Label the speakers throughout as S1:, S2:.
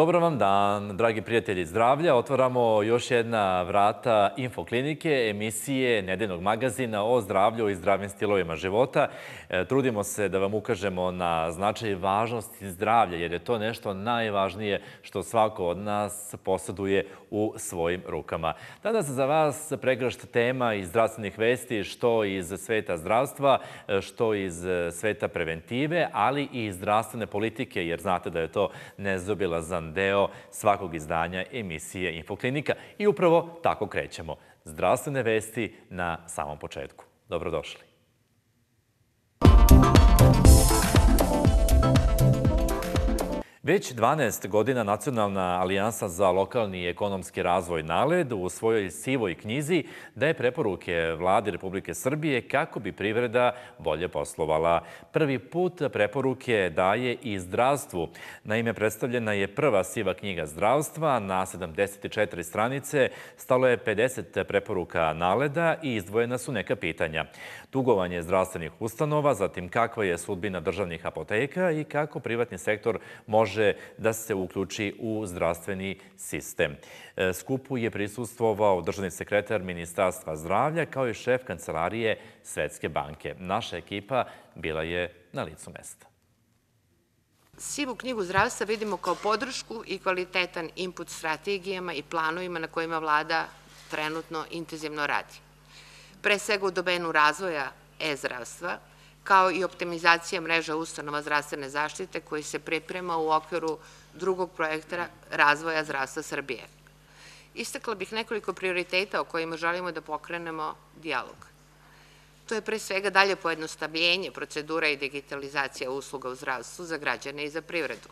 S1: Dobro vam dan, dragi prijatelji zdravlja. Otvoramo još jedna vrata infoklinike, emisije nedeljnog magazina o zdravlju i zdravim stilovima života. E, trudimo se da vam ukažemo na značaj važnosti zdravlja, jer je to nešto najvažnije što svako od nas posaduje u svojim rukama. Danas za vas pregrašta tema iz zdravstvenih vesti, što iz sveta zdravstva, e, što iz e, sveta preventive, ali i iz zdravstvene politike, jer znate da je to nezobila zanimljivost deo svakog izdanja emisije Infoklinika. I upravo tako krećemo. Zdravstvene vesti na samom početku. Dobrodošli. Već 12 godina Nacionalna alijansa za lokalni i ekonomski razvoj NALED u svojoj sivoj knjizi daje preporuke vladi Republike Srbije kako bi privreda bolje poslovala. Prvi put preporuke daje i zdravstvu. Naime, predstavljena je prva siva knjiga zdravstva. Na 74 stranice stalo je 50 preporuka naleda i izdvojena su neka pitanja dugovanje zdravstvenih ustanova, zatim kakva je sudbina državnih apoteka i kako privatni sektor može da se uključi u zdravstveni sistem. E, skupu je prisustvovao državni sekretar Ministarstva zdravlja kao i šef kancelarije Svetske banke. Naša ekipa bila je na licu mesta. Sivu knjigu zdravstva vidimo kao podršku i kvalitetan input strategijama i planovima na kojima vlada trenutno intenzivno radi pre svega u domenu razvoja e-zdravstva, kao i optimizacije mreža ustanova zdravstvene zaštite koji se priprema u okviru drugog projekta razvoja zdravstva Srbije. Istakla bih nekoliko prioriteta o kojima želimo da pokrenemo dialog. To je pre svega dalje pojednostavljenje procedura i digitalizacija usluga u zdravstvu za građane i za privredu.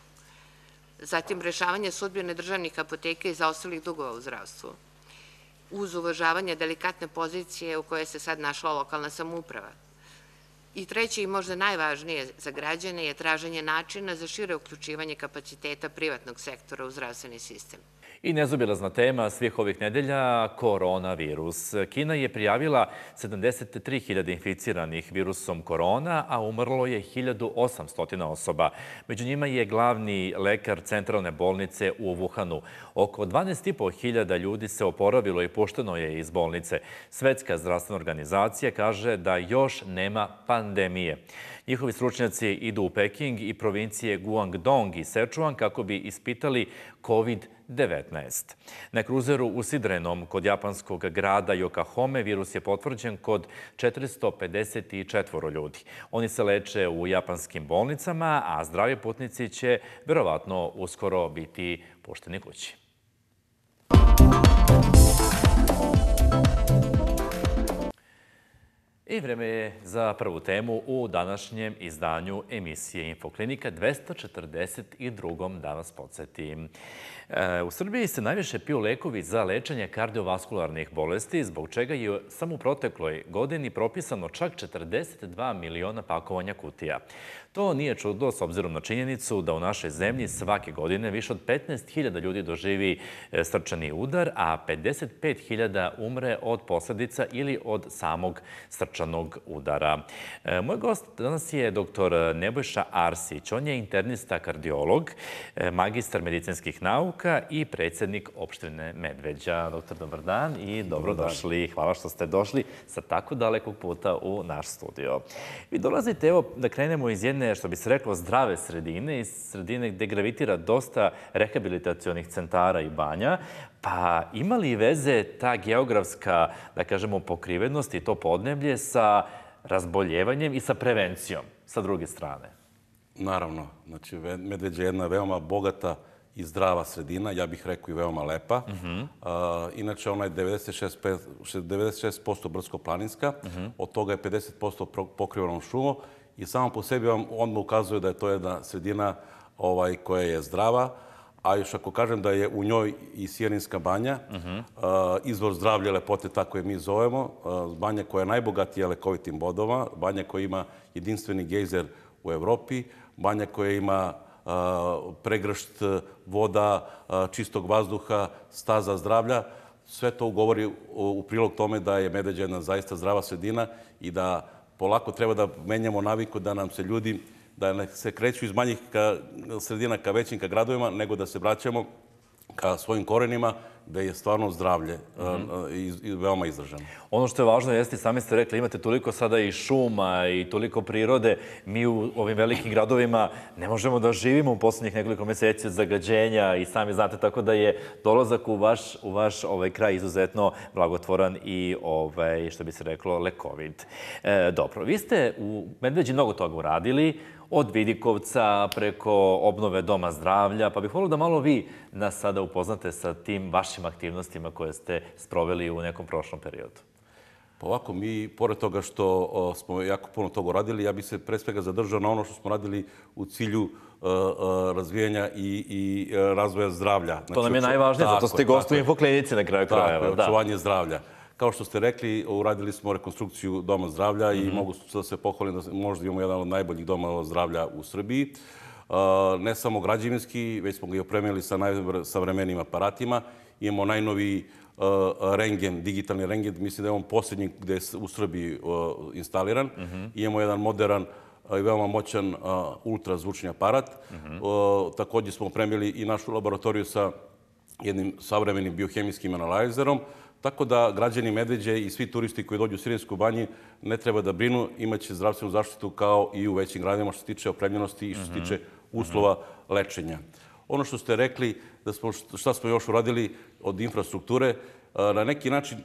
S1: Zatim, rešavanje sudbjene državnih apoteke i zaostalih dugova u zdravstvu uz uvažavanje delikatne pozicije u kojoj se sad našla lokalna samuprava. I treće i možda najvažnije za građane je traženje načina za šire uključivanje kapaciteta privatnog sektora u zdravstveni sistemu. I nezobilazna tema svih ovih nedelja, koronavirus. Kina je prijavila 73.000 inficiranih virusom korona, a umrlo je 1.800 osoba. Među njima je glavni lekar centralne bolnice u Wuhanu. Oko 12.500 ljudi se oporavilo i pušteno je iz bolnice. Svetska zdravstvena organizacija kaže da još nema pandemije. Njihovi stručnjaci idu u Peking i provincije Guangdong i Sichuan kako bi ispitali COVID-19. 19. Na kruzeru u Sidrenom kod japanskog grada Yokohome virus je potvrđen kod 454 ljudi. Oni se leče u japanskim bolnicama, a zdravi putnici će vjerovatno uskoro biti pošteni kući. Muzika I vreme je za prvu temu u današnjem izdanju emisije Infoklinika 242. danas podsjetim. E, u Srbiji se najviše piju lekovi za lečenje kardiovaskularnih bolesti, zbog čega je samo u protekloj godini propisano čak 42 miliona pakovanja kutija. To nije čudo s obzirom na činjenicu da u našoj zemlji svake godine više od 15.000 ljudi doživi e, srčani udar, a 55.000 umre od posljedica ili od samog srčanog udara. E, moj gost danas je dr. Nebojša Arsić. On je internista kardiolog, e, magistar medicinskih nauka i predsjednik opštine Medveđa. Dr. dobar dan i dobrodošli. Hvala što ste došli sa tako dalekog puta u naš studio. Vi dolazite, evo da krenemo iz jedne jedne, što bi se reklo, zdrave sredine i sredine gdje gravitira dosta rehabilitacijonih centara i banja, pa ima li veze ta geografska, da kažemo, pokrivenost i
S2: to podneblje sa razboljevanjem i sa prevencijom sa druge strane? Naravno. Znači, Medveđa je jedna veoma bogata i zdrava sredina, ja bih rekao i veoma lepa. Mhm. Inače, ona je 96% brsko-planinska, mhm. od toga je 50% pokrivanom šumom i samo po sebi vam on ukazuje da je to jedna sredina ovaj, koja je zdrava. A još ako kažem da je u njoj i Sjerinska banja, uh izvor zdravlja lepote, tako je mi zovemo, eh, banja koja je najbogatija lekovitim bodova, banja koja ima jedinstveni gejzer u Evropi, banja koja ima eh, pregršt voda, čistog vazduha, staza zdravlja. Sve to govori u prilog tome da je Medeđa jedna zaista zdrava sredina i da polako treba da menjamo naviku da nam se ljudi, da se kreću iz manjih sredina ka većim, ka gradovima, nego da se vraćamo ka svojim korenima, da je stvarno zdravlje mhm. veoma izraženo. Ono što je važno jeste,
S1: sami ste rekli, imate toliko sada i šuma i toliko prirode. Mi u ovim velikim gradovima ne možemo da živimo u posljednjih nekoliko meseci od zagađenja i sami znate tako da je dolazak u vaš ovaj, kraj izuzetno blagotvoran i, ovaj, što bi se reklo, lekovit. E, dobro, vi ste u Medveđi mnogo toga uradili, od Vidikovca preko obnove Doma zdravlja. Pa bih volio da malo vi nas sada upoznate
S2: sa tim vašim aktivnostima koje ste sproveli u nekom prošlom periodu. Pa ovako, mi, pored toga što smo jako puno toga radili, ja bih se pre svega zadržao na ono što smo radili u cilju e, e, razvijenja i e, razvoja zdravlja. To nam je znači, najvažnije, zato ste gostu u infoklinici na kraju krajeva. Tako, Tako, očuvanje zdravlja. Kao što ste rekli, uradili smo rekonstrukciju doma zdravlja i mhm. mogu sada se pohvaliti da možda imamo jedan od najboljih doma zdravlja u Srbiji. Ne samo građevinski, već smo ga i opremili sa najsavremenim aparatima. Imamo najnoviji rengen, digitalni rengen, mislim da je on posljednji gde je u Srbiji instaliran. Mhm. Imamo jedan modern i veoma moćan ultrazvučni aparat. Mhm. Također smo opremili i našu laboratoriju sa jednim savremenim biohemijskim analizerom Tako da građani Medveđe i svi turisti koji dođu u Sirijensku banji ne treba da brinu, imaće zdravstvenu zaštitu kao i u većim gradima što se tiče opremljenosti i što se mhm. tiče uslova lečenja. Ono što ste rekli, da smo, šta smo još uradili od infrastrukture, e, na neki način, e,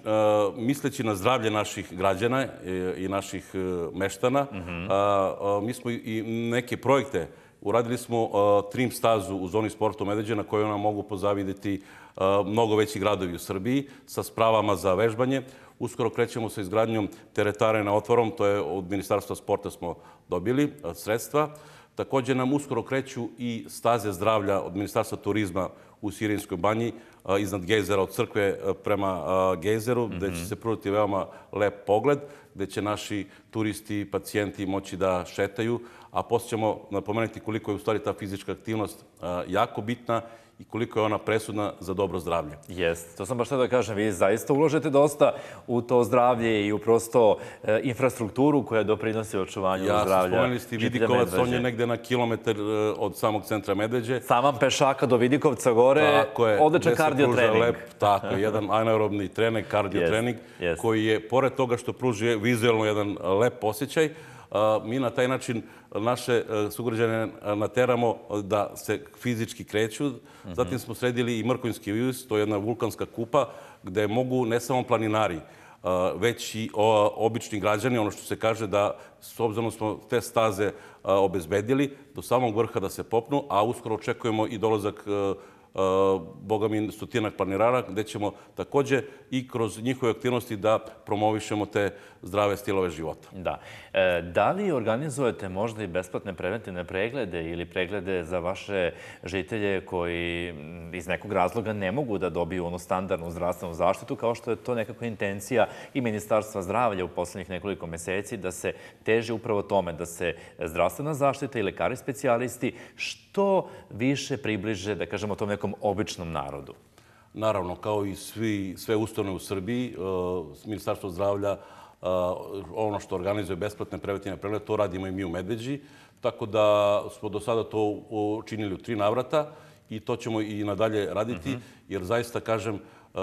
S2: misleći na zdravlje naših građana e, i naših meštana, mhm. mi smo i neke projekte uradili smo e, trim stazu u zoni sporta u Medeđe na koju nam mogu pozavideti e, mnogo veći gradovi u Srbiji sa spravama za vežbanje. Uskoro krećemo sa izgradnjom teretare na otvorom. To je od Ministarstva sporta smo dobili e, sredstva. Također nam uskoro kreću i staze zdravlja od Ministarstva turizma Medeđe u Sirijskoj banji, iznad gejzera od crkve prema gejzeru, gdje će mhm. se pruditi veoma lep pogled, gdje će naši turisti, i pacijenti moći da šetaju. A poslije ćemo napomenuti koliko je u stvari ta fizička aktivnost jako bitna i koliko je ona presudna za dobro zdravlje. Jeste, to sam baš što da kažem. Vi zaista uložete dosta u to zdravlje i u prosto e, infrastrukturu koja doprinosi očuvanju zdravlja. Ja, spomenuli Vidikovac, on je negde na kilometar e, od samog centra Medveđe. Samam pešaka do Vidikovca gore, tako je, odličan kardio trening. Lep, tako je, jedan anaerobni trening, kardio trening, koji je, pored toga što pruži vizualno jedan lep osjećaj, mi na taj način naše e, sugrađane e, nateramo da se fizički kreću. Zatim smo sredili i Mrkonjski vijus, to je jedna vulkanska kupa, gde mogu ne samo planinari, e, već i obični građani, ono što se kaže da s obzirom smo te staze obezbedili do samog vrha da se popnu, a uskoro očekujemo i dolazak vrha Eh, boga mi stotinak planirara, gdje ćemo takođe i kroz njihove aktivnosti da promovišemo te zdrave stilove života. Da. Eh, da li organizujete možda i besplatne preventivne
S1: preglede ili preglede za vaše žitelje koji mm, iz nekog razloga ne mogu da dobiju onu standardnu zdravstvenu zaštitu, kao što je to nekako intencija i Ministarstva zdravlja u poslednjih nekoliko meseci, da se teži upravo tome da se zdravstvena zaštita i lekari
S2: specijalisti što više približe, da kažemo, tom nekom nekom običnom narodu? Naravno, kao i svi, sve ustane u Srbiji, e, Ministarstvo zdravlja, e, ono što organizuje besplatne preventivne preglede, to radimo i mi u Medveđi. Tako da smo do sada to učinili u tri navrata i to ćemo i nadalje raditi, mhm. jer zaista, kažem, e,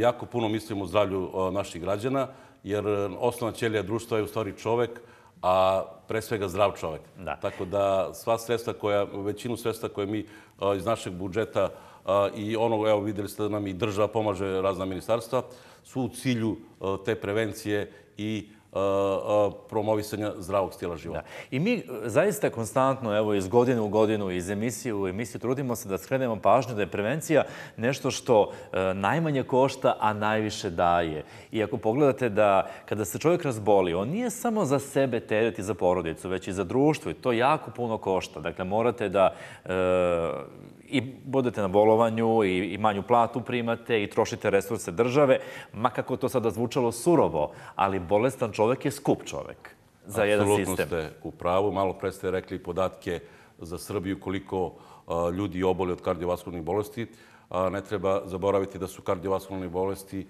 S2: jako puno mislimo o zdravlju naših građana, jer osnovna ćelija društva je u stvari čovek, a pre svega zdrav čovek. Da. Tako da sva sredstva koja, većinu sredstva koje mi iz našeg budžeta i ono, evo videli ste da nam i država pomaže razna ministarstva, su u cilju te prevencije i promovisanja zdravog stila života. I mi e, zaista konstantno, evo,
S1: iz godine u godinu, iz emisije u emisiju, trudimo se da skrenemo pažnju da je prevencija nešto što e, najmanje košta, a najviše daje. I ako pogledate da kada se čovjek razboli, on nije samo za sebe teret i za porodicu, već i za društvo. I to jako puno košta. Dakle, morate da... E, i budete na bolovanju i, i manju platu primate i trošite resurse države, makako to sada zvučalo surovo, ali bolestan čovek je skup čovek
S2: za jedan sistem. Absolutno ste u pravu. Malo pre ste rekli podatke za Srbiju koliko ljudi oboli od kardiovaskulnih bolesti ne treba zaboraviti da su kardiovaskularne bolesti e,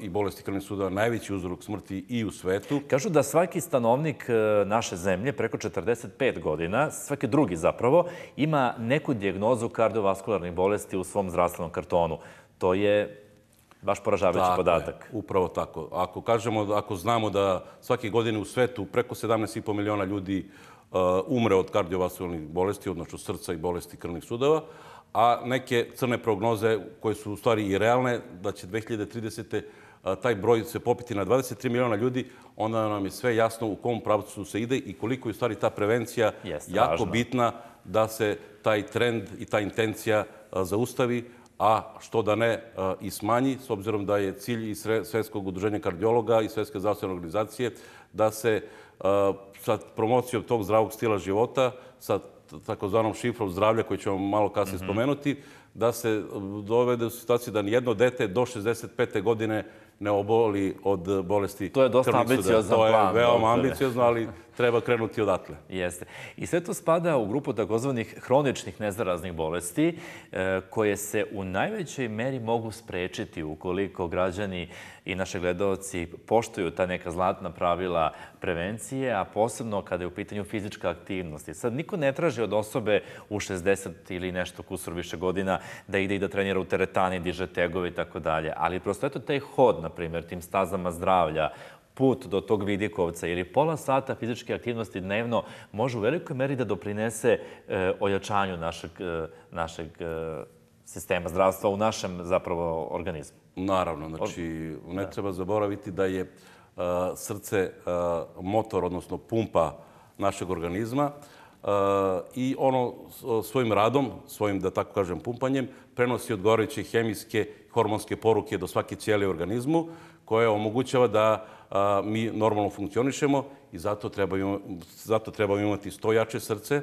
S2: i bolesti krvnih sudova najveći uzrok smrti i u svetu. Kažu da svaki stanovnik e, naše zemlje, preko 45 godina, svaki
S1: drugi zapravo, ima neku dijagnozu kardiovaskularnih bolesti u svom zdravstvenom kartonu.
S2: To je baš poražavajući tako podatak. Je, upravo tako. Ako, kažemo, ako znamo da svaki godine u svetu preko 17,5 miliona ljudi e, umre od kardiovaskularnih bolesti, odnosno srca i bolesti krvnih sudova, a neke crne prognoze koje su u stvari i realne, da će 2030. taj broj se popiti na 23 miliona ljudi, onda nam je sve jasno u kom pravcu se ide i koliko je u stvari ta prevencija jako bitna da se taj trend i ta intencija zaustavi, a što da ne i smanji, s obzirom da je cilj i Svjetskog udruženja kardiologa i Svjetske zdravstvene organizacije da se sa promocijom tog zdravog stila života, sa takozvanom šifrom zdravlja koji ćemo malo kasnije mhm. spomenuti, da se dovede u situaciju da nijedno dete do 65. godine ne oboli od bolesti krvnih suda. To je dosta ambiciozan plan. To je veoma ambiciozno, ali treba krenuti odatle. Jeste. I sve to spada
S1: u grupu takozvanih hroničnih nezaraznih bolesti e, koje se u najvećoj meri mogu sprečiti ukoliko građani i naše gledalci poštuju ta neka zlatna pravila prevencije, a posebno kada je u pitanju fizička aktivnosti. Sad, niko ne traži od osobe u 60 ili nešto kusur više godina da ide i da trenira u teretani, diže tegove i tako dalje. Ali prosto eto taj hod, na primjer, tim stazama zdravlja, put do tog vidikovca ili pola sata fizičke aktivnosti dnevno može u velikoj meri da doprinese eh, ojačanju našeg, eh, našeg eh, sistema zdravstva u našem
S2: zapravo organizmu. Naravno, znači ne treba zaboraviti da je srce motor, odnosno pumpa našeg organizma i ono svojim radom, svojim, da tako kažem, pumpanjem, prenosi odgovarajuće hemijske hormonske poruke do svake cijele organizmu, koje omogućava da mi normalno funkcionišemo i zato trebamo, zato trebamo imati sto jače srce.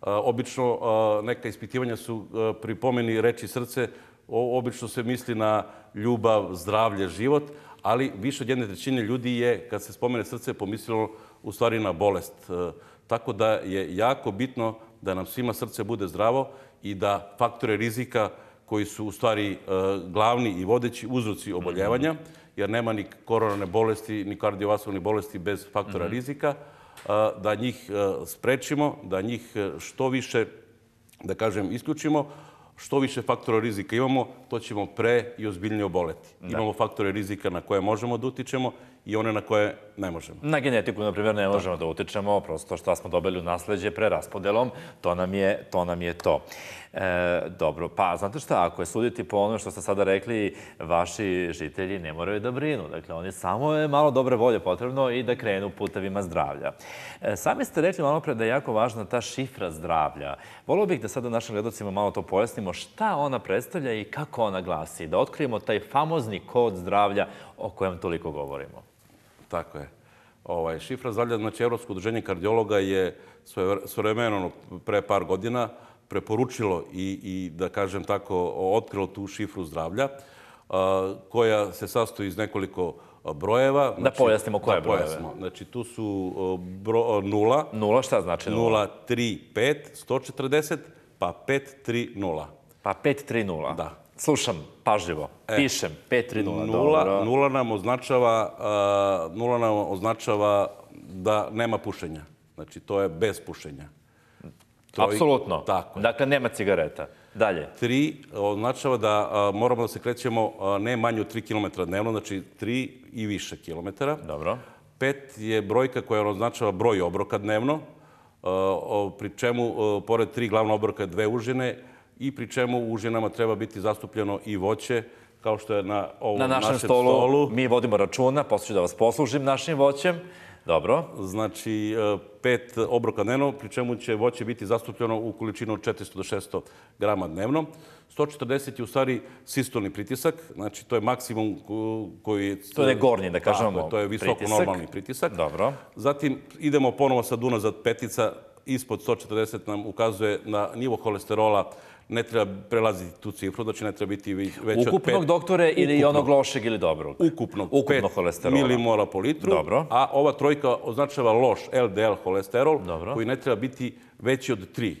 S2: Obično neka ispitivanja su pri pomeni reči srce, obično se misli na ljubav, zdravlje, život, ali više od jedne trećine ljudi je, kad se spomene srce, pomislilo u stvari na bolest srce Tako da je jako bitno da nam svima srce bude zdravo i da faktore rizika koji su u stvari e, glavni i vodeći uzroci oboljevanja, jer nema ni koronane bolesti, ni kardiovaskulne bolesti bez faktora mhm. rizika, e, da njih e, sprečimo, da njih što više, da kažem, isključimo, što više faktora rizika imamo, to ćemo pre i ozbiljnije oboleti. Imamo faktore rizika na koje možemo da utičemo i one na koje ne možemo. Na genetiku, na primjer,
S1: ne možemo da utječemo. Prosto što smo dobili u nasledđe pre raspodelom, to nam je to. Nam je to. E, dobro, pa znate što, ako je suditi po onome što ste sada rekli, vaši žitelji ne moraju da brinu. Dakle, oni samo je malo dobre volje potrebno i da krenu putevima zdravlja. E, sami ste rekli malo pre da je jako važna ta šifra zdravlja. Volio bih da sada našim gledocima malo to pojasnimo šta ona predstavlja i kako ona
S2: glasi. Da otkrijemo taj famozni kod zdravlja o kojem toliko govorimo. Tako je. Ovaj, šifra zdravlja, znači Evropsko udruženje kardiologa je svremeno pre par godina preporučilo i, i da kažem tako, otkrilo tu šifru zdravlja koja se sastoji iz nekoliko brojeva. da znači, pojasnimo koje brojeve. Pojasnimo. Znači tu su bro, nula. Nula šta znači? Nula, tri, pet, 140, pa pet, tri, nula. Pa pet, tri, nula. Da. Slušam, pažljivo. E, Pišem, 5-3-0. Nula, nam označava, uh, nula nam označava da nema pušenja. Znači, to je bez pušenja. To Apsolutno. tako je. Dakle, nema cigareta. Dalje. Tri označava da uh, moramo da se krećemo uh, ne manje od 3 km dnevno, znači 3 i više kilometara. Dobro. Pet je brojka koja označava broj obroka dnevno, uh, pri čemu uh, pored tri glavne obroka dve užine, i pri čemu u ženama treba biti zastupljeno i voće, kao što je na ovom na našem, stolu.
S1: Mi vodimo računa, posle ću da vas poslužim našim
S2: voćem. Dobro. Znači, e, pet obroka dnevno, pri čemu će voće biti zastupljeno u količinu od 400 do 600 grama dnevno. 140 je u stvari sistolni pritisak, znači to je maksimum koji... je... To je gornji, da kažemo, pritisak. To je visoko normalni pritisak. Dobro. Zatim idemo ponovo sa Dunazad petica, ispod 140 nam ukazuje na nivo holesterola ne treba prelaziti tu cifru, znači ne treba biti već ukupnog od... Ukupnog, doktore, ili onog lošeg ili dobro? Ukupnog, ukupno holesterola. milimola po litru, Dobro. a ova trojka označava loš LDL holesterol, koji ne treba biti veći od 3.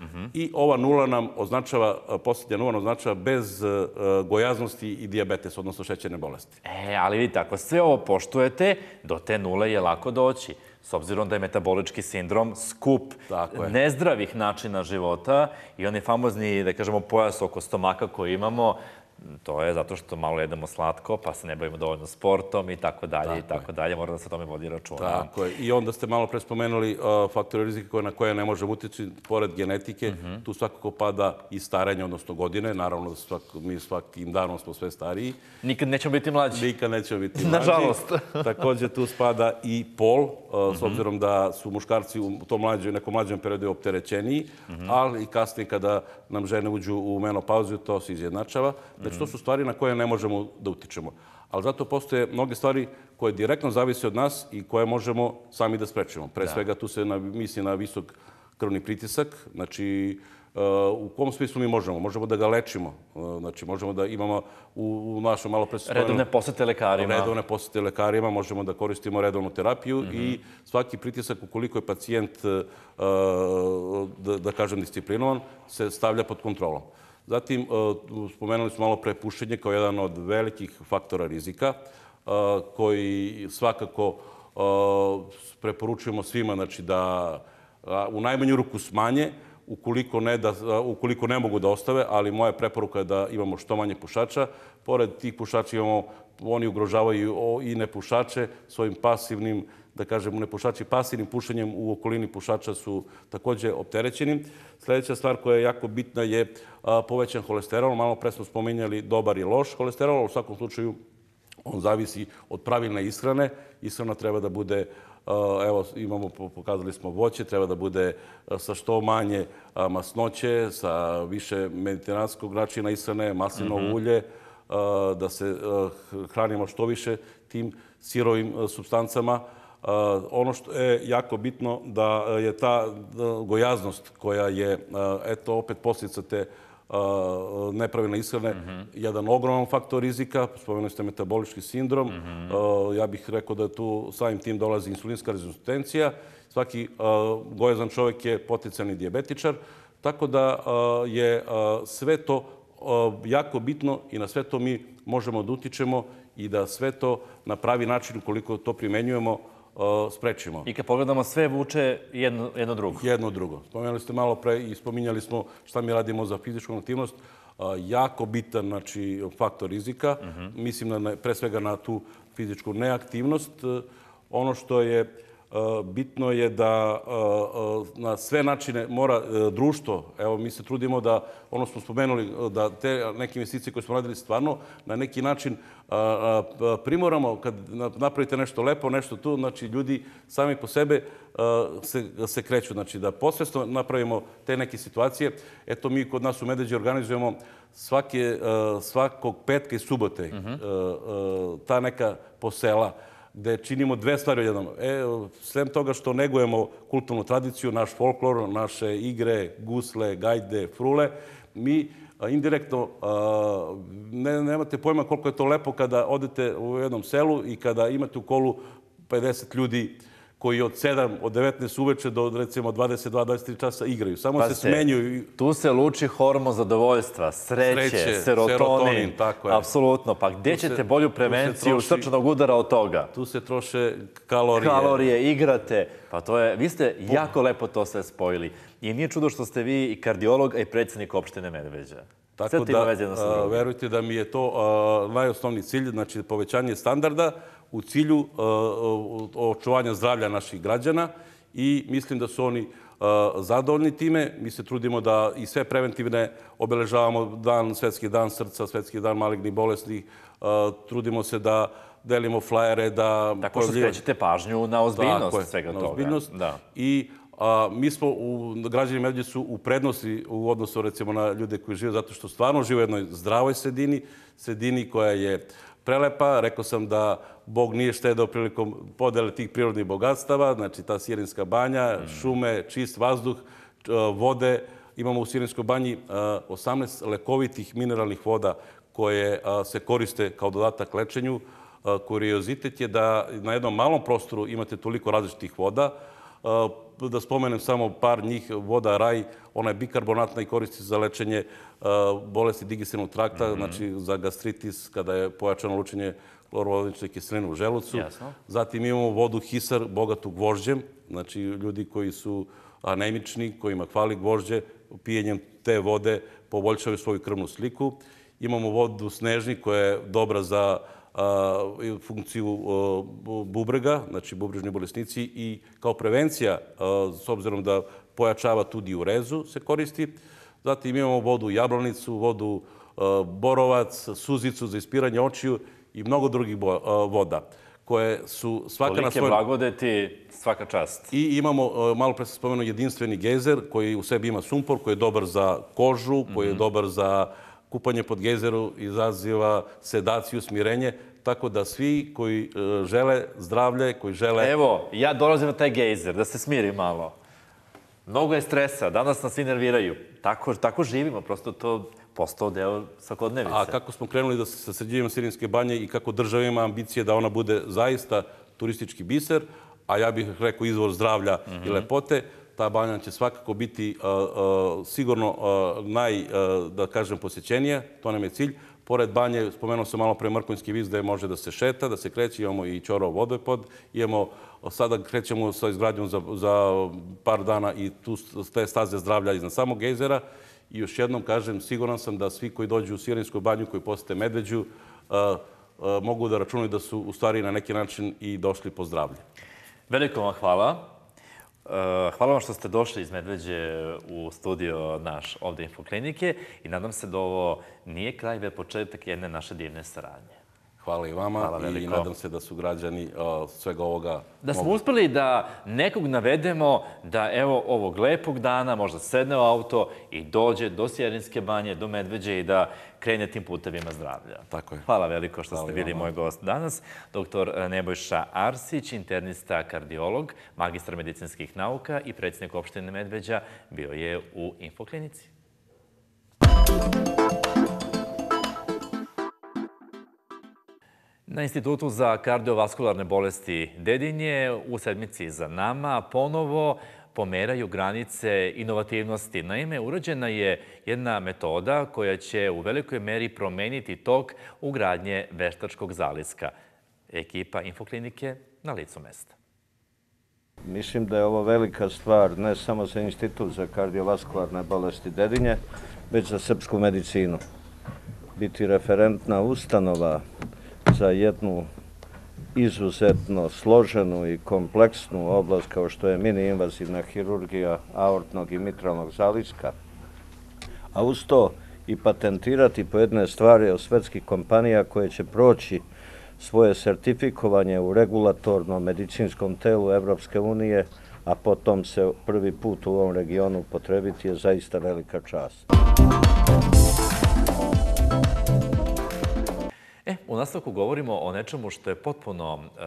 S2: Mhm. I ova nula nam označava, posljednja nula nam označava bez gojaznosti i diabetes, odnosno šećerne bolesti. E, ali vidite, ako sve ovo poštujete, do
S1: te nule je lako doći s obzirom da je metabolički sindrom skup nezdravih načina života i onaj famozni, da kažemo, pojas oko stomaka koji imamo, To je zato što malo jedemo slatko, pa se ne bavimo dovoljno sportom i tako dalje i tako dalje. Moramo da se tome vodi računa. Tako
S2: je. I onda ste malo prespomenuli uh, faktore rizike na koje ne može utjeći. Pored genetike, mhm. tu svakako pada i staranje, odnosno godine. Naravno, mi svakim danom smo sve stariji. Nikad nećemo biti mlađi. Nikad nećemo biti mlađi. Nažalost. Također tu spada i pol, uh, s mhm. obzirom da su muškarci u tom nekom mlađem periodu opterećeniji, mhm. ali i kasnije kada nam žene uđu u menopauziju, to se izjednačava. Znači, to su stvari na koje ne možemo da utičemo. Ali zato postoje mnoge stvari koje direktno zavise od nas i koje možemo sami da sprečimo. Pre svega, tu se na, misli na visok krvni pritisak. Znači, uh, u kom smislu mi možemo? Možemo da ga lečimo. Uh, znači, možemo da imamo u, našom našoj Redovne posete lekarima. Redovne posete lekarima. Možemo da koristimo redovnu terapiju i mhm. svaki pritisak, ukoliko je pacijent, uh, da, da kažem, disciplinovan, se stavlja pod kontrolom. Zatim, e, spomenuli smo malo pre pušenje kao jedan od velikih faktora rizika e, koji svakako e, preporučujemo svima znači da u najmanju ruku smanje, ukoliko ne mogu da ostave, ali moja preporuka je da imamo što manje pušača. Pored tih pušača imamo, oni ugrožavaju i nepušače svojim pasivnim da kažemo, nepušači pasivnim pušenjem u okolini pušača su također opterećeni. Sljedeća stvar koja je jako bitna je povećan holesterol. Malo pre smo spominjali dobar i loš holesterol, u svakom slučaju on zavisi od pravilne ishrane. Ishrana treba da bude Evo, imamo, pokazali smo voće, treba da bude sa što manje masnoće, sa više mediteranskog načina israne, maslino mhm. ulje, da se hranimo što više tim sirovim substancama. Eh, ono što je jako bitno da eh, je ta gojaznost koja je, eh, eto, opet posljedica te nepravilne ishrane, mhm. jedan ogroman faktor rizika, spomenuli ste metabolički sindrom, mhm. ja bih rekao da tu samim tim dolazi insulinska rezistencija, svaki gojazan čovjek je potencijalni diabetičar, tako da je sve to jako bitno i na sve to mi možemo da utičemo i da sve to na pravi način, ukoliko to primenjujemo, sprečimo. I kad pogledamo sve vuče jedno, jedno drugo? Jedno drugo. Spomenuli ste malo pre i spominjali smo šta mi radimo za fizičku aktivnost. Jako bitan znači, faktor rizika. Mhm. Mislim na, pre svega na tu fizičku neaktivnost. E, ono što je Eh, bitno je da eh, eh, na sve načine mora društvo, evo mi se trudimo da, ono smo spomenuli, da te neke investicije koje smo radili stvarno, na neki način primoramo, kad napravite nešto lepo, nešto tu, znači ljudi sami po sebe se, se kreću, znači da posvesto napravimo te neke situacije. Eto mi kod nas u Medeđi organizujemo svake, svakog petka i subote mhm. ta neka posela da činimo dve stvari u jednom. E, sem toga što negujemo kulturnu tradiciju, naš folklor, naše igre, gusle, gajde, frule, mi indirektno, ne, nemate pojma koliko je to lepo kada odete u jednom selu i kada imate u kolu 50 ljudi koji od 7, od 19 uveče do recimo 22, 23 časa igraju. Samo se, se smenjuju.
S1: Tu se luči hormon zadovoljstva, sreće, sreće serotonin. tako je. Apsolutno. Pa gdje ćete bolju prevenciju srčanog udara od toga?
S2: Tu se troše
S1: kalorije. Kalorije, igrate. Pa to je, vi ste jako lepo to sve spojili. I nije čudo što ste vi i kardiolog, a i predsjednik opštine
S2: Medveđa. Tako da, a, verujte da mi je to a, najosnovni cilj, znači povećanje standarda, u cilju e, e, očuvanja zdravlja naših građana i mislim da su oni e, zadovoljni time. Mi se trudimo da i sve preventivne obeležavamo dan, svetski dan srca, svetski dan malignih bolesti. Trudimo se da delimo flajere, da... Tako što skrećete pažnju na ozbiljnost svega toga. Na ozbiljnost. Da. I mi smo u građani Medvedje su u prednosti u odnosu recimo na ljude koji žive, zato što stvarno žive u jednoj zdravoj sredini, sredini koja je prelepa. Rekao sam da Bog nije štedao prilikom podele tih prirodnih bogatstava, znači ta Sirinska banja, šume, čist vazduh, e, vode. Imamo u Sirinskoj banji 18 e, lekovitih mineralnih voda koje e, se koriste kao dodatak lečenju. Kuriozitet je da na jednom malom prostoru imate toliko različitih voda da spomenem samo par njih, voda raj, ona je bikarbonatna i koristi se za lečenje e, bolesti digestivnog trakta, mhm. znači za gastritis, kada je pojačano lučenje klorovodnične kiseline u želucu. Zatim imamo vodu hisar, bogatu gvožđem, znači ljudi koji su anemični, kojima hvali gvožđe, pijenjem te vode poboljšavaju svoju krvnu sliku. Imamo vodu snežni koja je dobra za funkciju bubrega, znači bubrežni bolesnici i kao prevencija, s obzirom da pojačava tu diurezu, se koristi. Zatim imamo vodu jablanicu, vodu borovac, suzicu za ispiranje očiju i mnogo drugih voda koje su svaka na svoj... Kolike blagodeti, svaka čast. I imamo, malo pre se spomenuo, jedinstveni gejzer koji u sebi ima sumpor, koji je dobar za kožu, koji je mhm. dobar za kupanje pod gejzeru izaziva sedaciju, smirenje, tako da svi koji e, žele zdravlje, koji žele... Evo, ja dolazim na taj gejzer, da se smiri malo. Mnogo je stresa, danas nas svi nerviraju. Tako, tako živimo, prosto to postao deo svakodnevice. A kako smo krenuli da se sređujemo Sirinske banje i kako država ima ambicije da ona bude zaista turistički biser, a ja bih rekao izvor zdravlja i mhm. lepote, ta banja će svakako biti sigurno naj, da kažem, posjećenija. To nam je cilj. Pored banje, spomenuo sam malo pre Mrkonjski viz, je može da se šeta, da se kreće. Imamo i Ćorov vodopod. Imamo, sada krećemo sa izgradnjom za, za par dana i tu te staze zdravlja iznad samog gejzera. I još jednom kažem, siguran sam da svi koji dođu u Sirinsku banju, koji posete Medveđu, mogu da računaju da su u stvari na neki način i došli po zdravlje. Veliko vam hvala. Eh, hvala vam što ste došli iz Medveđe
S1: u studio naš ovdje infoklinike i nadam se da ovo nije kraj, već početak jedne naše divne saradnje.
S2: Hvala i vama i nadam
S1: se da su građani uh, svega ovoga... Da smo uspeli da nekog navedemo da evo ovog lepog dana možda sedne u auto i dođe do Sjerinske banje, do Medveđe i da krene tim putevima zdravlja. Tako je. Hvala veliko što ste bili moj gost danas. Doktor Nebojša Arsić, internista, kardiolog, magistar medicinskih nauka i predsjednik opštine Medveđa bio je u Infoklinici. Muzika Na Institutu za kardiovaskularne bolesti Dedinje u sedmici za nama ponovo pomeraju granice inovativnosti. Naime, urođena je jedna metoda koja će u velikoj meri promeniti tok ugradnje veštačkog zaliska. Ekipa Infoklinike na licu mesta.
S2: Mislim da je ovo velika stvar ne samo za Institut za kardiovaskularne bolesti Dedinje, već za srpsku medicinu. Biti referentna ustanova za jednu izuzetno složenu i kompleksnu oblast kao što je mini-invazivna hirurgija aortnog i mitralnog zaliska, a uz to i patentirati po jedne stvari o svetskih kompanija koje će proći svoje sertifikovanje u regulatornom medicinskom telu Evropske unije, a potom se prvi put u ovom regionu potrebiti je zaista velika čast. Muzika
S1: E, u nastavku govorimo o nečemu što je potpuno, e,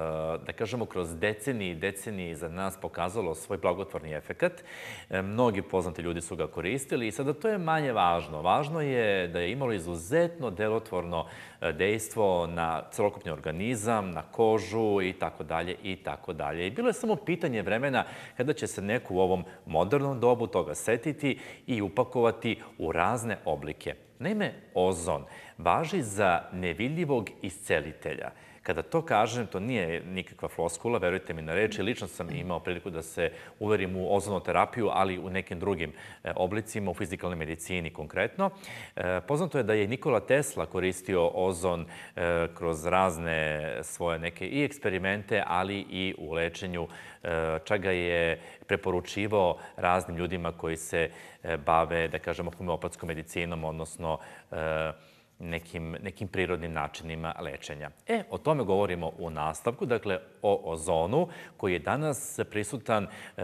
S1: da kažemo, kroz deceniji i deceniji za nas pokazalo svoj blagotvorni efekt. E, mnogi poznati ljudi su ga koristili i sada to je manje važno. Važno je da je imalo izuzetno delotvorno e, dejstvo na celokupni organizam, na kožu i tako dalje i tako dalje. I bilo je samo pitanje vremena kada će se neku u ovom modernom dobu toga setiti i upakovati u razne oblike. Naime, ozon važi za nevidljivog iscelitelja – Kada to kažem, to nije nikakva floskula, verujte mi na reči. Lično sam imao priliku da se uverim u ozonoterapiju, ali u nekim drugim eh, oblicima, u fizikalnoj medicini konkretno. Eh, poznato je da je Nikola Tesla koristio ozon eh, kroz razne svoje neke i eksperimente, ali i u lečenju čega je preporučivao raznim ljudima koji se bave, da kažemo, homeopatskom medicinom, odnosno medicinom nekim, nekim prirodnim načinima lečenja. E, o tome govorimo u nastavku, dakle o ozonu koji je danas prisutan e,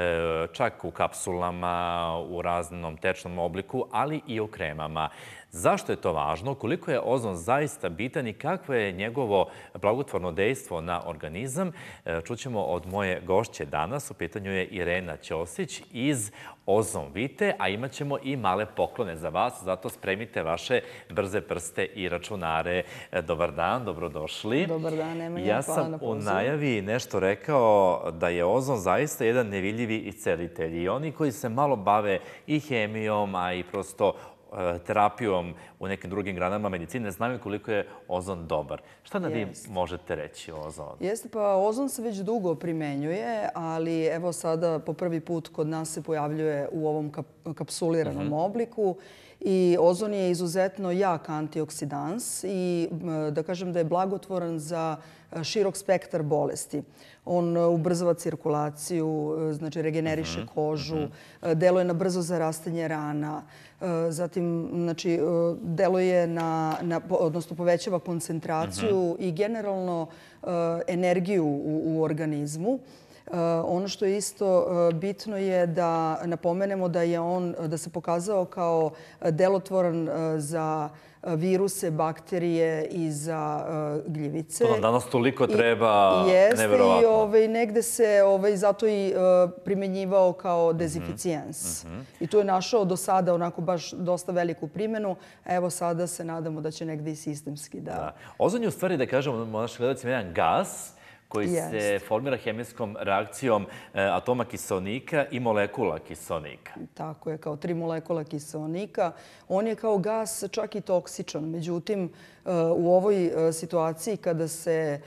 S1: čak u kapsulama, u raznom tečnom obliku, ali i u kremama. Zašto je to važno? Koliko je ozon zaista bitan i kako je njegovo blagotvorno dejstvo na organizam? E, čućemo od moje gošće danas. U pitanju je Irena Ćosić iz Ozon Vite, a imat ćemo i male poklone za vas. Zato spremite vaše brze prste i računare. E, dobar dan, dobrodošli. Dobar dan, nema ja sam u najavi nešto rekao da je ozon zaista jedan nevidljivi iscelitelj. I oni koji se malo bave i hemijom, a i prosto E, terapijom u nekim drugim granama medicine znaju koliko je ozon dobar. Šta na vi možete reći o ozonu?
S3: Jeste, pa ozon se već dugo primenjuje, ali evo sada po prvi put kod nas se pojavljuje u ovom kapsuliranom mhm. obliku. I ozon je izuzetno jak antioksidans i da kažem da je blagotvoran za e, širok spektar bolesti. On e, ubrzava cirkulaciju, e, znači regeneriše mhm, kožu, mhm. deluje na brzo zarastanje rana, zatim znači, deluje na, na, odnosno povećava koncentraciju mhm. i generalno energiju u, u organizmu. Eh, ono što je isto eh, bitno je da napomenemo da je on da se pokazao kao eh, delotvoran za viruse, bakterije i za gljivice. To nam danas
S1: toliko treba, nevjerovatno. Jeste i
S3: ovaj, negde se ovaj, zato i primjenjivao kao dezificijens. Mhm, mhm. I tu je našao do sada onako baš dosta veliku primjenu. Evo sada se nadamo da će negde i sistemski da...
S1: Ozan je u stvari, da kažemo, naši gledalci jedan gaz, koji se formira hemijskom reakcijom eh, atoma kisonika i molekula kisonika.
S3: Tako je, kao tri molekula kisonika. On je kao gas čak i toksičan. Međutim, eh, u ovoj eh, situaciji kada se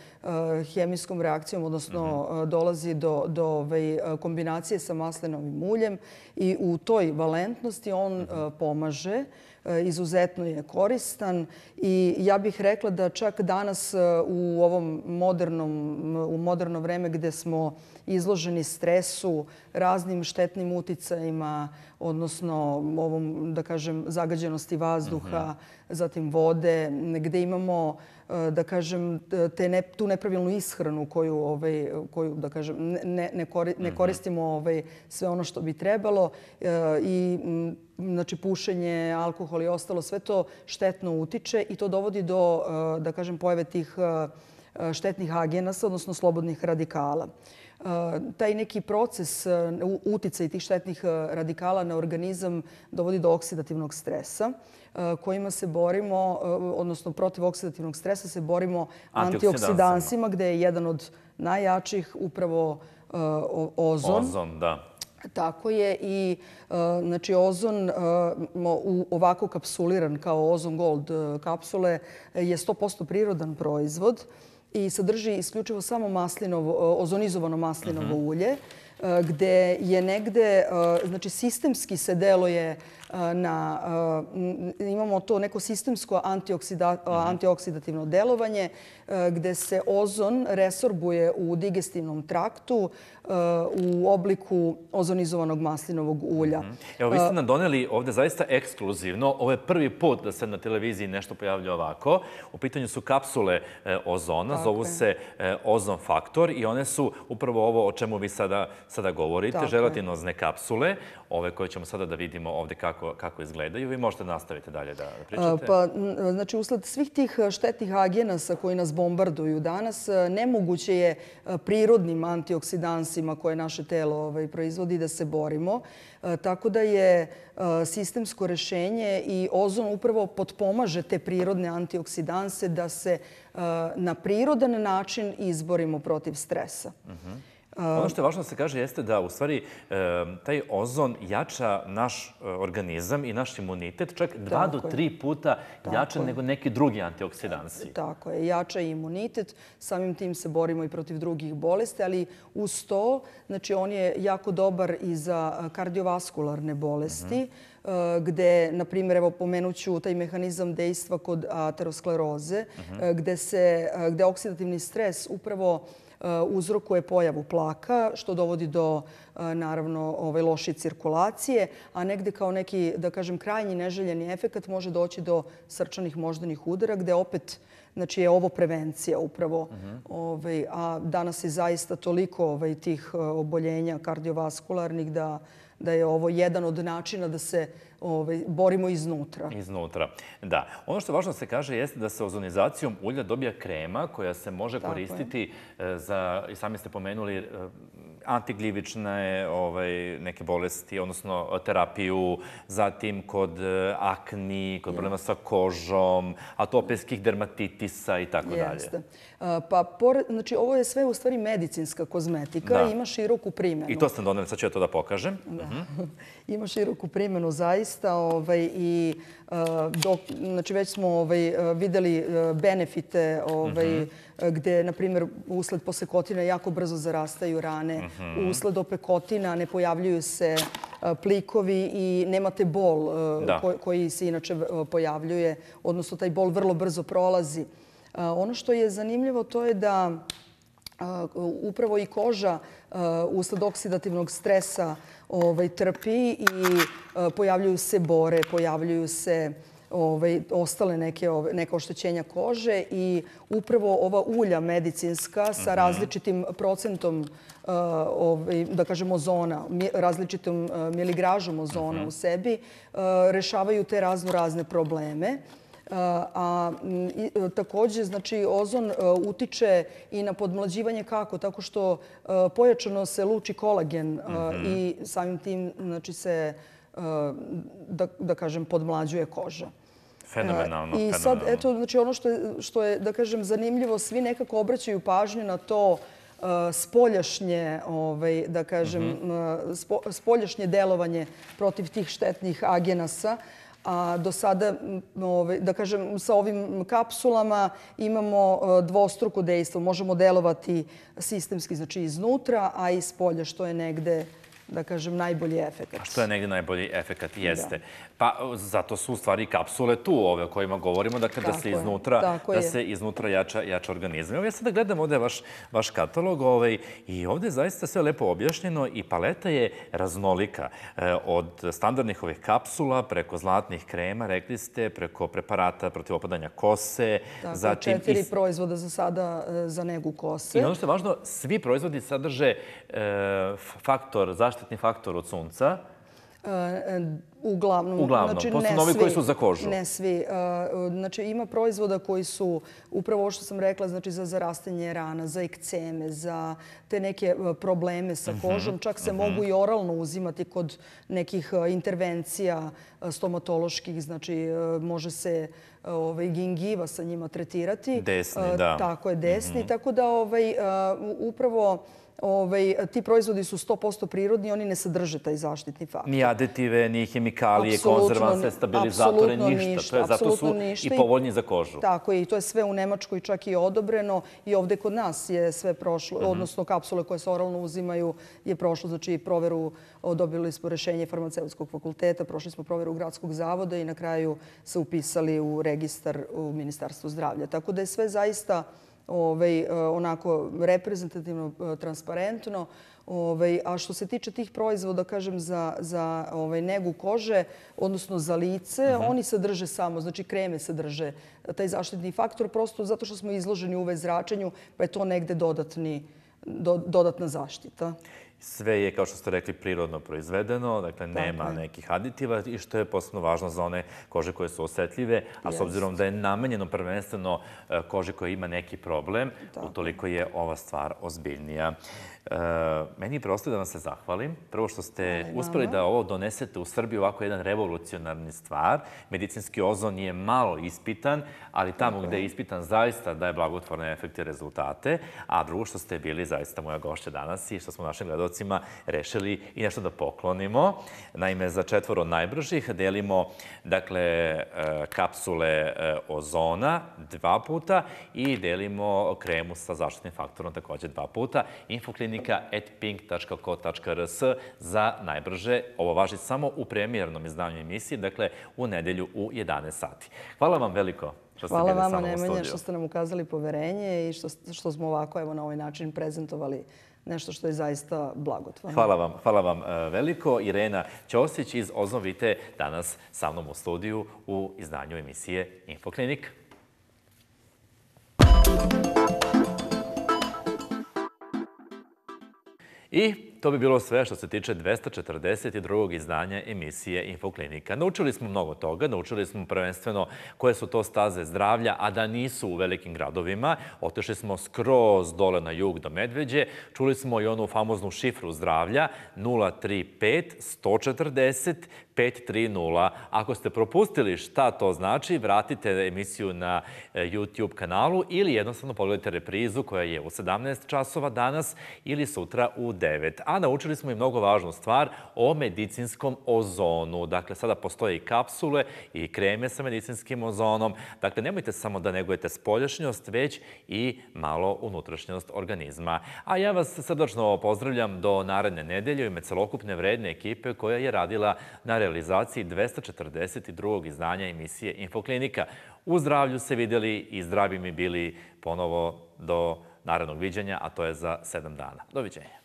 S3: hemijskom reakcijom, odnosno mhm. dolazi do, do ovaj kombinacije sa maslenovim uljem i u toj valentnosti on mhm. pomaže E, izuzetno je koristan i ja bih rekla da čak danas e, u ovom modernom, u moderno vreme gde smo izloženi stresu, raznim štetnim uticajima, odnosno ovom, da kažem, zagađenosti vazduha, mhm. zatim vode, gdje imamo e, da kažem, te ne, tu nepravilnu ishranu koju, ovaj, koju da kažem, ne, ne, kori, ne mhm. koristimo ovaj, sve ono što bi trebalo e, i znači, pušenje, alkohol i ostalo, sve to štetno utiče i to dovodi do e, da kažem, pojave tih štetnih agenasa, odnosno slobodnih radikala. Eh, taj neki proces eh, uticaj tih štetnih eh, radikala na organizam dovodi do oksidativnog stresa kojima se borimo, odnosno protiv oksidativnog stresa se borimo antioksidansima gdje je jedan od najjačih upravo ozon. Ozon, da. Tako je i znači, ozon u ovako kapsuliran kao ozon gold kapsule je 100% prirodan proizvod i sadrži isključivo samo e, ozonizovano maslinovo mhm. ulje, e, gde je negde, e, znači sistemski se deluje na, imamo to neko sistemsko mhm. antioksidativno delovanje, gde se ozon resorbuje u digestivnom traktu eh, u obliku ozonizovanog maslinovog ulja. Mhm. Evo, vi ste
S1: nam doneli ovde zaista ekskluzivno. Ovo je prvi put da se na televiziji nešto pojavlja ovako. U pitanju su kapsule eh, ozona. Zovu se eh, ozon faktor i one su upravo ovo o čemu vi sada govorite. Želatinozne kapsule, ove koje ćemo sada da vidimo ovde kako izgledaju. Vi možete nastaviti dalje da pričate. Pa,
S3: znači, usled svih tih štetnih agenasa koji nas bombarduju danas, e, nemoguće je e, prirodnim antioksidansima koje naše telo ovaj, proizvodi da se borimo. E, tako da je sistemsko rešenje i ozon upravo potpomaže te prirodne antioksidanse da se na prirodan način izborimo protiv stresa. Mhm. Ono što
S1: je važno da se kaže jeste da u stvari taj ozon jača naš e, organizam i naš imunitet čak dva do tri puta jača nego neki drugi antioksidansi.
S3: Tako je, jača i imunitet, samim tim se borimo i protiv drugih bolesti, ali uz to znači, on je jako dobar i za e, kardiovaskularne bolesti mhm. e, gde, na primjer, evo pomenuću taj mehanizam dejstva kod ateroskleroze, mhm. gde oksidativni stres upravo Eh, uzrokuje pojavu plaka, što dovodi do eh, naravno ovaj loše cirkulacije, a negde kao neki da kažem krajnji neželjeni efekat može doći do srčanih moždanih udara, gde opet znači je ovo prevencija upravo. Uh mhm. -huh. Ovaj a danas je zaista toliko ovaj tih eh, oboljenja kardiovaskularnih da da je ovo jedan od načina da se ovaj, borimo iznutra.
S1: Iznutra, da. Ono što važno se kaže jeste da se ozonizacijom ulja dobija krema koja se može koristiti e, za, i sami ste pomenuli, e, antiglivične ovaj, neke bolesti, odnosno e, terapiju, zatim kod e, akni, kod problema sa kožom, atopijskih dermatitisa i tako dalje. Jeste. E,
S3: pa, znači, ovo je sve u stvari medicinska kozmetika i ima široku primjenu. I to
S1: sam donela, sad ću ja to da pokažem.
S3: Mhm. Ima široku primjenu zaista ovaj, i znači, već smo ovaj, videli benefite ovaj, mhm. E, gde, na primjer, usled posekotina jako brzo zarastaju rane. Mhm. Usled opekotina ne pojavljuju se e, plikovi i nemate bol e, koji se inače pojavljuje, odnosno taj bol vrlo brzo prolazi. Ono što je zanimljivo to je da upravo i koža usled oksidativnog stresa ovaj, trpi i pojavljuju se bore, pojavljuju se... Ovaj, ostale neke oštećenja kože i upravo ova ulja medicinska sa mhm. različitim procentom, eh, ovaj, da kažemo, zona, različitom eh, miligražom ozona mhm. u sebi, eh, rešavaju te razno razne probleme. A mm, Također, znači, ozon utiče i na podmlađivanje kako? Tako što pojačano se luči kolagen mhm. i samim tim znači, se, da kažem, podmlađuje koža.
S2: Fenomenalno. I sad,
S3: eto, znači ono što je, da kažem, zanimljivo, svi nekako obraćaju pažnju na to uh, spoljašnje, ovaj, da kažem, mhm. uh, spoljašnje delovanje protiv tih štetnih agenasa. A do sada, ovaj, da kažem, sa ovim kapsulama imamo uh, dvostruko dejstvo. Možemo delovati sistemski, znači iznutra, a i spolja, što je negde da kažem, najbolji efekt.
S1: Što je negdje najbolji efekat, jeste. Pa zato su u stvari kapsule tu, ove o kojima govorimo, dakle da se iznutra, da se iznutra jača, jača organizam. Evo ja sada gledam ovdje vaš, vaš katalog ovaj, i ovdje je zaista sve lepo objašnjeno i paleta je raznolika. E, od standardnih ovih kapsula preko zlatnih krema, rekli ste, preko preparata protiv opadanja kose. Tako, četiri
S3: proizvoda za sada e, za negu kose. I ono što je
S1: važno, svi proizvodi sadrže e, faktor zaštite zaštitni faktor od sunca?
S3: E, Uglavnom. Uglavnom. Znači, Posto novi koji su za kožu. Ne svi. E, znači, ima proizvoda koji su, upravo ovo što sam rekla, znači za zarastanje rana, za ekceme, za te neke e, probleme sa mhm, kožom. Mm -hmm. Čak se mm -hmm. mogu i oralno uzimati kod nekih e, intervencija stomatoloških. Znači, može se ovaj, gingiva sa njima tretirati. Desni, da. Tako je, desni. Mm -hmm. Tako da, ovaj, upravo... Ovaj, ti proizvodi su 100% prirodni, oni ne sadrže taj zaštitni faktor.
S1: Ni aditive, ni hemikalije hemikalije, konzervanse, stabilizatore, ništa. To je zato su i povoljni za kožu.
S3: Tako je, i to je sve u Nemačkoj čak i odobreno. I ovdje kod nas je sve prošlo, mhm. odnosno kapsule koje se oralno uzimaju je prošlo, znači proveru dobili smo rešenje farmaceutskog fakulteta, prošli smo proveru gradskog zavoda i na kraju se upisali u registar u Ministarstvu zdravlja. Tako da je sve zaista... Ovaj, e, onako reprezentativno, e, transparentno. Ovaj, a što se tiče tih proizvoda, kažem, za ovaj, negu kože, odnosno za lice, mhm. oni sadrže samo, znači kreme sadrže taj zaštitni faktor, prosto zato što smo izloženi uve zračenju, pa je to negde dodatna zaštita.
S1: Sve je, kao što ste rekli, prirodno proizvedeno, dakle nema nekih aditiva i što je posebno važno za one kože koje su osetljive, a s obzirom da je namenjeno prvenstveno e, kože koja ima neki problem, utoliko je ova stvar ozbiljnija. E, meni je preostalo da vam se zahvalim. Prvo što ste uspeli da ovo donesete u Srbiji ovako jedan revolucionarni stvar. Medicinski ozon je malo ispitan, ali tamo gdje je ispitan zaista daje blagotvorne efekte i rezultate. A drugo što ste bili zaista moja gošća danas i što smo našim gledocima rešili i nešto da poklonimo. Naime, za četvoro najbržih delimo dakle, e, kapsule e, ozona dva puta i delimo kremu sa zaštitnim faktorom također dva puta. Infoklinik dnevnika.pink.co.rs za najbrže. Ovo važi samo u premijernom izdanju emisije, dakle u nedelju u 11 sati. Hvala vam veliko. Hvala vama, Nemanja, što ste
S3: nam ukazali poverenje i što smo ovako na ovaj način prezentovali nešto što je zaista blagotvano. Hvala
S1: vam, hvala vam e, veliko. Irena Ćosić iz Oznovite danas sa mnom u studiju u izdanju emisije Infoklinik. Thank I to bi bilo sve što se tiče 242. izdanja emisije Infoklinika. Naučili smo mnogo toga, naučili smo prvenstveno koje su to staze zdravlja, a da nisu u velikim gradovima. Otešli smo skroz dole na jug do Medveđe. Čuli smo i onu famoznu šifru zdravlja 035 140 530. Ako ste propustili šta to znači, vratite emisiju na e, YouTube kanalu ili jednostavno pogledajte reprizu koja je u 17 časova danas ili sutra u 9. A naučili smo i mnogo važnu stvar o medicinskom ozonu. Dakle, sada postoje i kapsule i kreme sa medicinskim ozonom. Dakle, nemojte samo da negujete spolješnjost, već i malo unutrašnjost organizma. A ja vas srdačno pozdravljam do naredne nedelje u ime celokupne vredne ekipe koja je radila na realizaciji 242. izdanja emisije Infoklinika. U zdravlju se vidjeli i zdravi mi bili ponovo do narednog viđenja, a to je za sedam dana. Do viđenja.